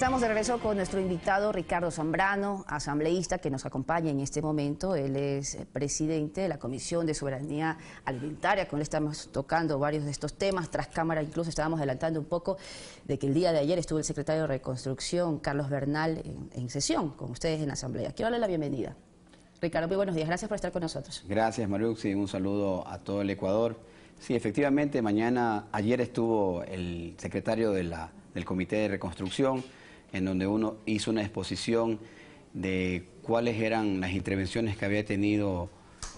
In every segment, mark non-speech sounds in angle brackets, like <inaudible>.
Estamos de regreso con nuestro invitado Ricardo Zambrano, asambleísta que nos acompaña en este momento. Él es eh, presidente de la Comisión de Soberanía Alimentaria, con él estamos tocando varios de estos temas. Tras cámara incluso estábamos adelantando un poco de que el día de ayer estuvo el secretario de Reconstrucción, Carlos Bernal, en, sesión con ustedes en la Asamblea. Quiero darle la bienvenida. Ricardo, muy buenos días. Gracias por estar con nosotros. Gracias, Maruxi. Un saludo a todo el Ecuador. Sí, efectivamente, mañana, ayer estuvo el secretario del Comité de Reconstrucción en donde uno hizo una exposición de cuáles eran las intervenciones que había tenido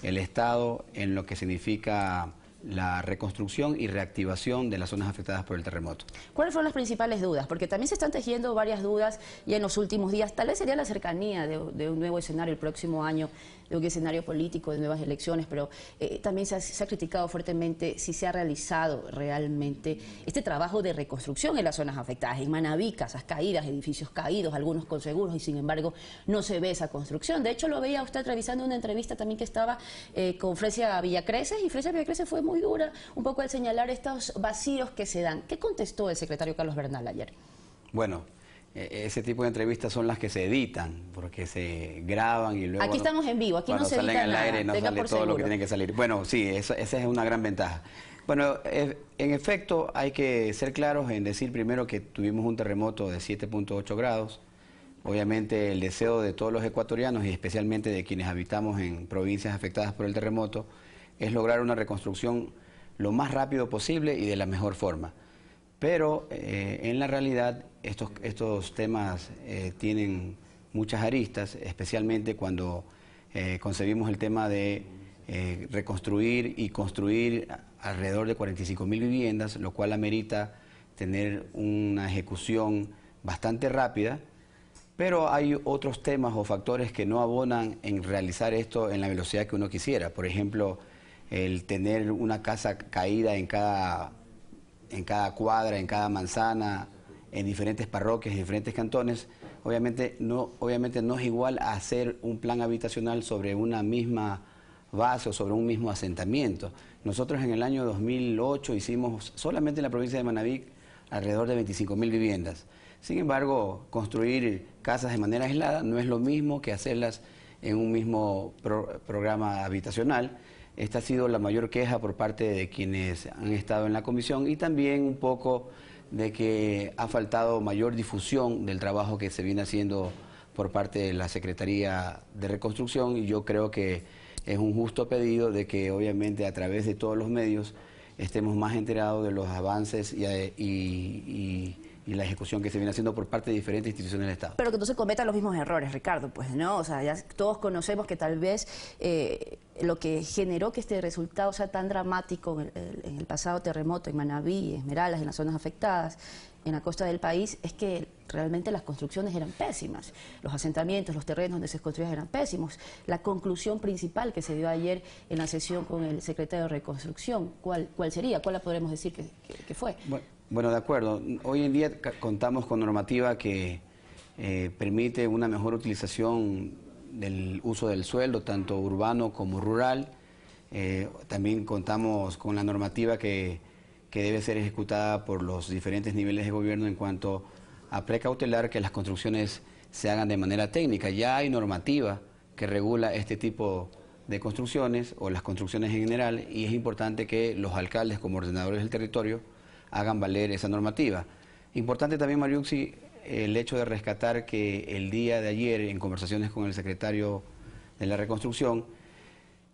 el Estado en lo que significa la reconstrucción y reactivación de las zonas afectadas por el terremoto. ¿Cuáles fueron las principales dudas? Porque también se están tejiendo varias dudas y en los últimos días. Tal vez sería la cercanía de, un nuevo escenario el próximo año, de un escenario político, de nuevas elecciones, pero eh, también se ha, criticado fuertemente si se ha realizado realmente este trabajo de reconstrucción en las zonas afectadas, en Manabí, casas caídas, edificios caídos, algunos con seguros, y sin embargo no se ve esa construcción. De hecho, lo veía usted revisando una entrevista también que estaba eh, con Frecia Villacreces, y Frecia Villacreces fue muy muy dura, un poco al señalar estos vacíos que se dan. ¿Qué contestó el secretario Carlos Bernal ayer? Bueno, e-, ese tipo de entrevistas son las que se editan, porque se graban y luego... Aquí estamos en vivo, aquí no se salen al nada, no sale todo lo que tiene que salir. Bueno, sí, esa es una gran ventaja. Bueno, en efecto hay que ser claros en decir primero que tuvimos un terremoto de 7.8 grados. Obviamente el deseo de todos los ecuatorianos y especialmente de quienes habitamos en provincias afectadas por el terremoto es lograr una reconstrucción lo más rápido posible y de la mejor forma. Pero eh, en la realidad estos, temas eh, tienen muchas aristas, especialmente cuando eh, concebimos el tema de reconstruir y construir alrededor de 45 mil viviendas, lo cual amerita tener una ejecución bastante rápida, pero hay otros temas o factores que no abonan en realizar esto en la velocidad que uno quisiera. Por ejemplo, el tener una casa caída en cada, cuadra, en cada manzana, en diferentes parroquias, en diferentes cantones, obviamente no, obviamente no es igual a hacer un plan habitacional sobre una misma base o sobre un mismo asentamiento. Nosotros en el año 2008 hicimos solamente en la provincia de Manaví alrededor de 25.000 mil viviendas. Sin embargo, construir casas de manera aislada no es lo mismo que hacerlas en un mismo programa habitacional. Esta ha sido la mayor queja por parte de quienes han estado en la comisión y también un poco de que ha faltado mayor difusión del trabajo que se viene haciendo por parte de la Secretaría de Reconstrucción y yo creo que es un justo pedido de que obviamente a través de todos los medios estemos más enterados de los avances y, y la ejecución que se viene haciendo por parte de diferentes instituciones del Estado. Pero que no se cometan los mismos errores, Ricardo, pues no, o sea, ya todos conocemos que tal vez eh, lo que generó que este resultado sea tan dramático en el, pasado terremoto en Manabí, en Esmeraldas, en las zonas afectadas, en la costa del país, es que Realmente las construcciones eran pésimas, los asentamientos, los terrenos donde se construían eran pésimos. La conclusión principal que se dio ayer en la sesión con el secretario de Reconstrucción, ¿cuál, cuál sería? ¿Cuál la podremos decir que, fue? Bueno, de acuerdo. Hoy en día contamos con normativa que eh, permite una mejor utilización del uso del suelo, tanto urbano como rural. Eh, también contamos con la normativa que que debe ser ejecutada por los diferentes niveles de gobierno en cuanto a precautelar que las construcciones se hagan de manera técnica. Ya hay normativa que regula este tipo de construcciones o las construcciones en general y es importante que los alcaldes como ordenadores del territorio hagan valer esa normativa. Importante también, Mariuxi, el hecho de rescatar que el día de ayer, en conversaciones con el secretario de la reconstrucción,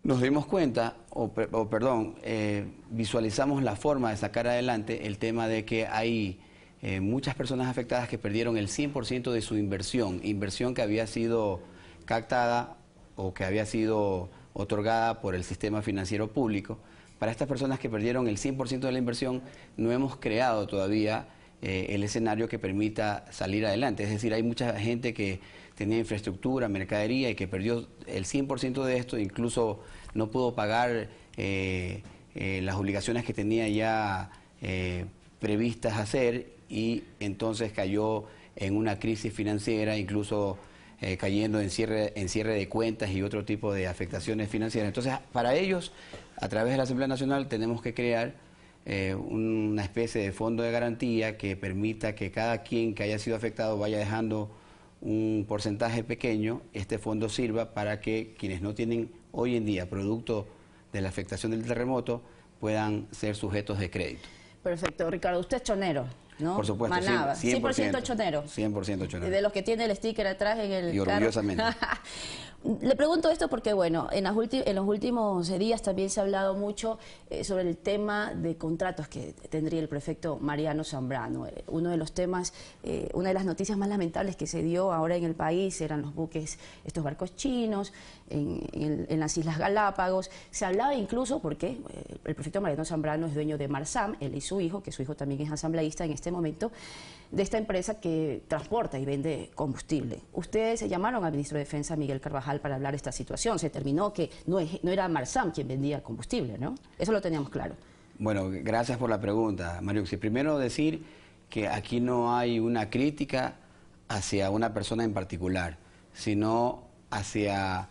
nos dimos cuenta, o, perdón, eh, visualizamos la forma de sacar adelante el tema de que hay eh, muchas personas afectadas que perdieron el 100% de su inversión, inversión que había sido captada o que había sido otorgada por el sistema financiero público. Para estas personas que perdieron el 100% de la inversión, no hemos creado todavía eh, el escenario que permita salir adelante. Es decir, hay mucha gente que tenía infraestructura, mercadería y que perdió el 100% de esto, incluso no pudo pagar eh, las obligaciones que tenía ya previstas hacer y entonces cayó en una crisis financiera, incluso eh, cayendo en cierre, de cuentas y otro tipo de afectaciones financieras. Entonces, para ellos, a través de la Asamblea Nacional, tenemos que crear eh, una especie de fondo de garantía que permita que cada quien que haya sido afectado vaya dejando un porcentaje pequeño, este fondo sirva para que quienes no tienen hoy en día producto de la afectación del terremoto puedan ser sujetos de crédito. Perfecto. Ricardo, usted es chonero. ¿no? Por supuesto, Manaba. 100%, 100%, 100 ochonero. 100% De los que tiene el sticker atrás en el Y orgullosamente. <laughs> Le pregunto esto porque, bueno, en, los últimos días también se ha hablado mucho eh, sobre el tema de contratos que tendría el prefecto Mariano Zambrano. Eh, uno de los temas, eh, una de las noticias más lamentables que se dio ahora en el país eran los buques, estos barcos chinos, en, en las Islas Galápagos. Se hablaba incluso porque el prefecto Mariano Zambrano es dueño de Marsam, él y su hijo, que su hijo también es asambleísta en este momento, de esta empresa que transporta y vende combustible. Ustedes llamaron al ministro de Defensa, Miguel Carvajal, para hablar de esta situación. Se terminó que no, era Marzam quien vendía combustible, ¿no? Eso lo teníamos claro. Bueno, gracias por la pregunta, Mario si Primero decir que aquí no hay una crítica hacia una persona en particular, sino hacia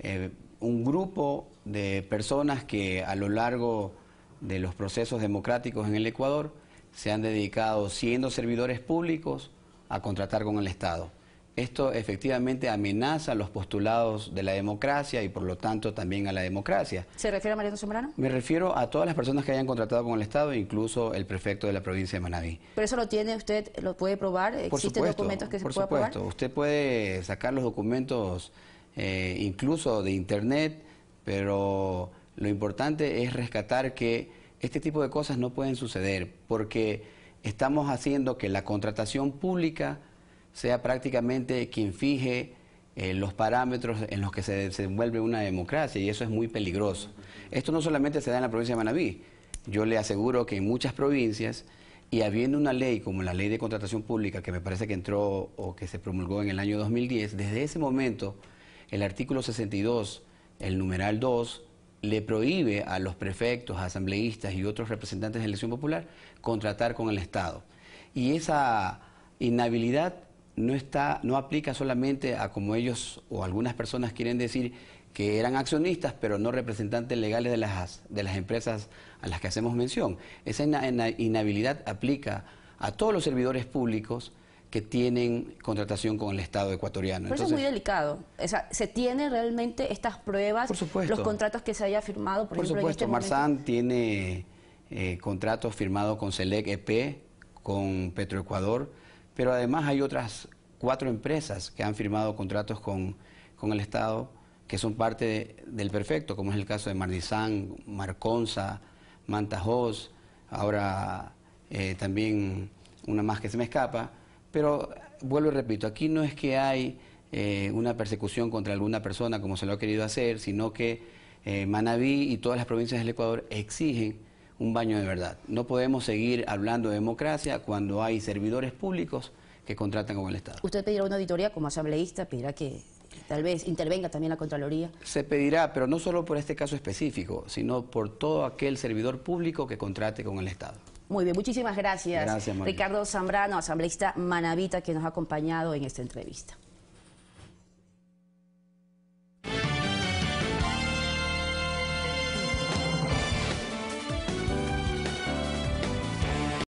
eh, un grupo de personas que a lo largo de los procesos democráticos en el Ecuador se han dedicado, siendo servidores públicos, a contratar con el Estado esto efectivamente amenaza los postulados de la democracia y por lo tanto también a la democracia. ¿Se refiere a Mariano Zambrano? Me refiero a todas las personas que hayan contratado con el Estado, incluso el prefecto de la provincia de Manabí. ¿Pero eso lo tiene usted, lo puede probar? ¿Existen documentos que se pueda probar? Por supuesto, usted puede sacar los documentos eh, incluso de internet, pero lo importante es rescatar que este tipo de cosas no pueden suceder porque estamos haciendo que la contratación pública sea prácticamente quien fije eh, los parámetros en los que se desenvuelve una democracia y eso es muy peligroso. Esto no solamente se da en la provincia de Manabí, yo le aseguro que en muchas provincias y habiendo una ley como la ley de contratación pública que me parece que entró o que se promulgó en el año 2010, desde ese momento el artículo 62, el numeral 2, le prohíbe a los prefectos, asambleístas y otros representantes de elección popular contratar con el Estado. Y esa inhabilidad no, está, no aplica solamente a como ellos o algunas personas quieren decir que eran accionistas, pero no representantes legales de las, de las empresas a las que hacemos mención. Esa inhabilidad aplica a todos los servidores públicos que tienen contratación con el Estado ecuatoriano. eso es muy delicado. se tiene realmente estas pruebas, por supuesto. los contratos que se haya firmado. Por, por supuesto, este Marzán tiene eh, contratos firmados con Selec EP, con Petroecuador, pero además hay otras cuatro empresas que han firmado contratos con, el Estado que son parte del perfecto, como es el caso de Mardizán, Marconza, Mantajos, ahora eh, también una más que se me escapa, pero vuelvo y repito, aquí no es que hay eh, una persecución contra alguna persona como se lo ha querido hacer, sino que Manaví eh, Manabí y todas las provincias del Ecuador exigen un baño de verdad. No podemos seguir hablando de democracia cuando hay servidores públicos que contratan con el Estado. ¿Usted pedirá una auditoría como asambleísta? ¿Pedirá que tal vez intervenga también la Contraloría? Se pedirá, pero no solo por este caso específico, sino por todo aquel servidor público que contrate con el Estado. Muy bien, muchísimas gracias. gracias Ricardo Zambrano, asambleísta manavita, que nos ha acompañado en esta entrevista.